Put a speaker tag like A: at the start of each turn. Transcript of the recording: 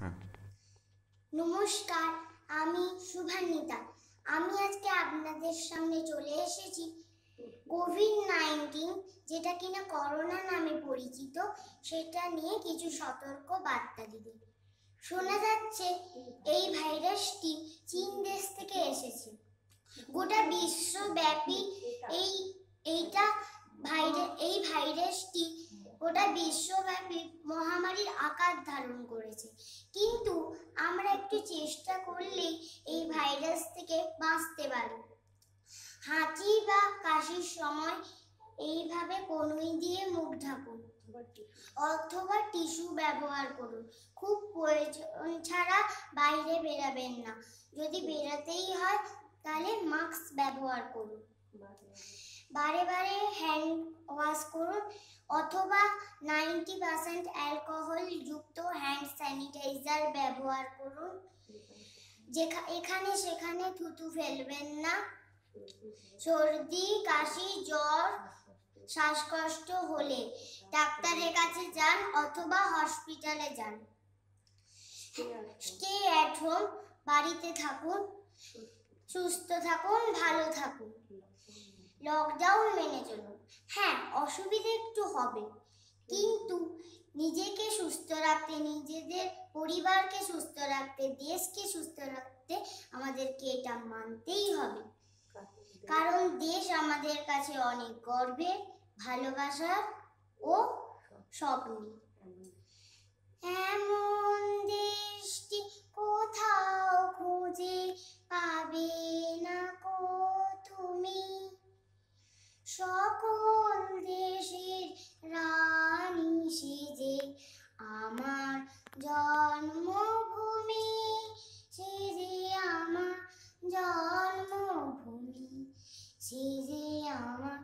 A: হ্যাঁ। নমস্কার আমি শুভানিতা আমি আজকে আপনাদের সামনে চলে এসেছি কোভিড নাইন্টিন যেটা কিনা করোনা নামে পরিচিত সেটা নিয়ে কিছু সতর্ক বার্তা দিতে শোনা যাচ্ছে এই ভাইরাসটি চীন দেশ থেকে এসেছে গোটা বিশ্বব্যাপী এই এইটা ভাইরাস এই ভাইরাসটি
B: গোটা বিশ্বব্যাপী
A: মহামারীর আকার ধারণ করেছে কিন্তু আমরা একটু চেষ্টা করলেই এই ভাইরাস থেকে বাঁচতে পারি হাঁচি বা কাশির সময় এইভাবে কনুই দিয়ে মুখ ঢাকুন অথবা টিস্যু ব্যবহার করুন খুব প্রয়োজন ছাড়া বাইরে বেরাবেন না যদি বেরাতেই হয় তাহলে মাস্ক ব্যবহার করুন বারে বারে হ্যান্ড অথবা নাইনটি পার্সেন্ট অ্যালকোহল যুক্ত হ্যান্ড স্যানিটাইজার ব্যবহার করুন এখানে সেখানে থুতু ফেলবেন না সর্দি কাশি জ্বর শ্বাসকষ্ট হলে ডাক্তারের কাছে যান অথবা হসপিটালে যান স্টে অ্যাট হোম বাড়িতে থাকুন সুস্থ থাকুন ভালো থাকুন লকডাউন মেনে চলুন হ্যাঁ অসুবিধে একটু হবে কিন্তু নিজেকে সুস্থ রাখতে নিজেদের পরিবারকে সুস্থ রাখতে দেশকে সুস্থ রাখতে আমাদেরকে এটা মানতেই হবে কারণ দেশ আমাদের কাছে অনেক গর্বের ভালোবাসার ও স্বপ্নের জন্মভূমি সে যে আমার